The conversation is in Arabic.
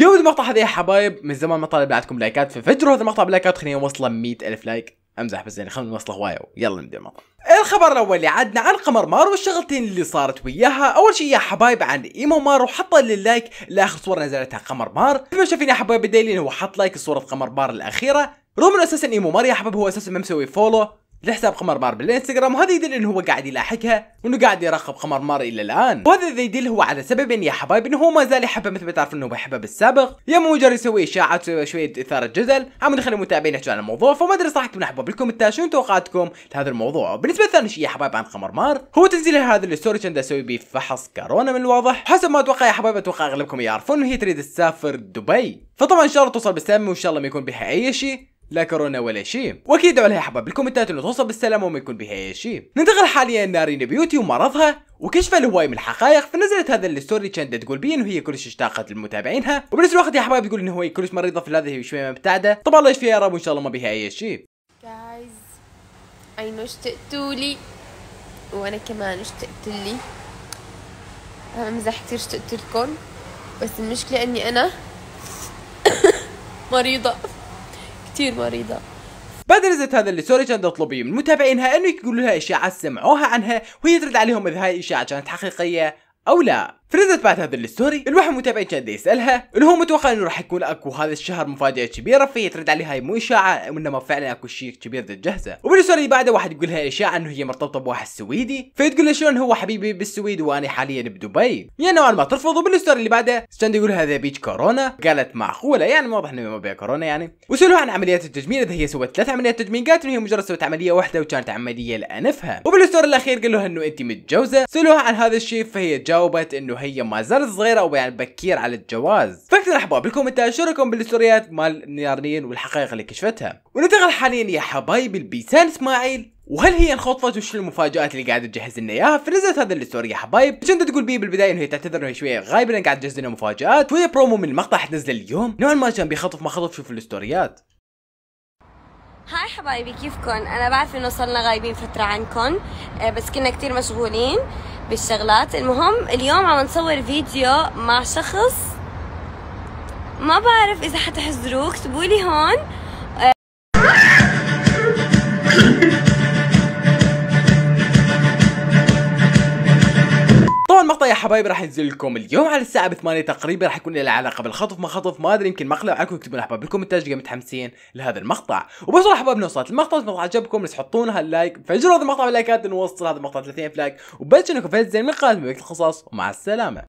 قبل المقطع هذا يا حبايب من زمان ما طالب بعدكم لايكات ففجروا هذا المقطع بلايكات خلينا 100 100000 لايك امزح بس يعني خلينا نوصله هوايه يلا نبدا المقطع الخبر الاول اللي عدنا عن قمر مارو والشغلتين اللي صارت وياها اول شيء يا حبايب عن ايمو مارو حط لللايك لاخر صوره نزلتها قمر مار مثل ما شايفين يا حبايب الدليل هو حط لايك لصوره قمر مار الاخيره رغم انه اساسا ايمو مار يا حبايب هو اساسا ما مسوي فولو لحساب قمر مار بالانستغرام وهذا يدل انه هو قاعد يلاحقها وانه قاعد يراقب قمر مار الى الان وهذا يدل هو على سبب يا حبايب انه هو ما زال يحبها مثل ما تعرف انه هو بالسابق يا مجرد يسوي اشاعات شويه اثاره جدل عم ندخل المتابعين يحكوا عن الموضوع فما ادري صح كنا احباب بالكومنتات شنو توقعاتكم لهذا الموضوع بالنسبه لثاني شيء يا حبايب عن قمر مار هو تنزيل هذا الستوري كان اسوي به فحص كورونا من الواضح حسب ما اتوقع يا حبايب اتوقع اغلبكم يعرفون انه هي تريد تسافر دبي فطبعا ان شاء الله توصل بالسلامه وان شاء الله ما يكون بها اي شيء لا كورونا ولا شيء واكيد عليها حبا بالكومنتات انه توصل بالسلامة وما يكون بها اي شيء ننتقل حاليا لنارين بيوتي ومرضها وكشف الهواي من الحقائق فنزلت هذا الستوري كانت تقول بيه انه هي كلش اشتاقت لمتابعينها وبنفس الوقت يا حبايب تقول انه هي كلش مريضة في هذه شوية مبتعدة طبعا الله يشفيها يا رب وان شاء الله ما بها اي شيء جايز اي نو اشتقتوا لي وانا كمان اشتقت لي امزح كثير اشتقت لكم بس المشكلة اني انا مريضة كثير مريضة نزلت هذا اللي سوري كانت تطلبيه من متابعينها انه يقولوا لها اشاعات سمعوها عنها وهي ترد عليهم اذا هاي الاشاعه كانت حقيقيه او لا فريزت بعد هذا الستوري الواحد متابعي كان يسالها اللي هو متوقع انه راح يكون اكو هذا الشهر مفاجاه كبيره فهي ترد عليه هاي مو اشاعه وانما فعلا اكو شيء كبير ذا جهزه وبالستوري اللي بعده واحد يقول لها اشاعه انه هي مرتبطه بواحد سويدي تقول له شلون هو حبيبي بالسويد وانا حاليا بدبي يعني نوعا ما ترفض وبالستوري اللي بعده ستاند يقول لها ذا بيج كورونا قالت معقوله يعني واضح انه ما بيها كورونا يعني وسالوها عن عمليات التجميل اذا هي سوت ثلاث عمليات تجميل قالت انه هي مجرد سوت عمليه واحده وكانت عمليه لانفها وبالستوري الاخير قال لها انه انت متجوزه سالوها عن هذا الشيء فهي جاوبت انه وهي ما زالت صغيره ويعني بكير على الجواز فاكثر احباب لكم تاشركم بالستوريات مال نيارنين والحقائق اللي كشفتها وننتقل حاليا يا حبايبي البيسان اسماعيل وهل هي انخطفت وش المفاجات اللي قاعده تجهز لنا اياها فنزلت هذا الستوري يا حبايب كنت تقول بي بالبدايه انه هي تعتذر انه هي شويه غايبه لان قاعده تجهز لنا مفاجات وهي برومو من المقطع حتنزله اليوم نوعا ما كان بيخطف ما خطف شوف الستوريات هاي حبايبي كيفكم؟ انا بعرف انه صرنا غايبين فتره عنكم آه، بس كنا كتير مشغولين بالشغلات المهم اليوم عم نصور فيديو مع شخص ما بعرف اذا حتحزروه اكتبوا لي هون يا حبايبي راح ينزل لكم اليوم على الساعه 8 تقريبا راح يكون له علاقه بالخطف ما خطف ما ادري يمكن ما عليكم اكتبوا لنا بالكومنتات قد متحمسين لهذا المقطع وبس راح حبايبنا وصلت المقطع لو عجبكم بس حطوا لنا فجروا هذا المقطع باللايكات نوصل هذا المقطع 30 لايك وبس انكم فايز زين من قناه القصص ومع السلامه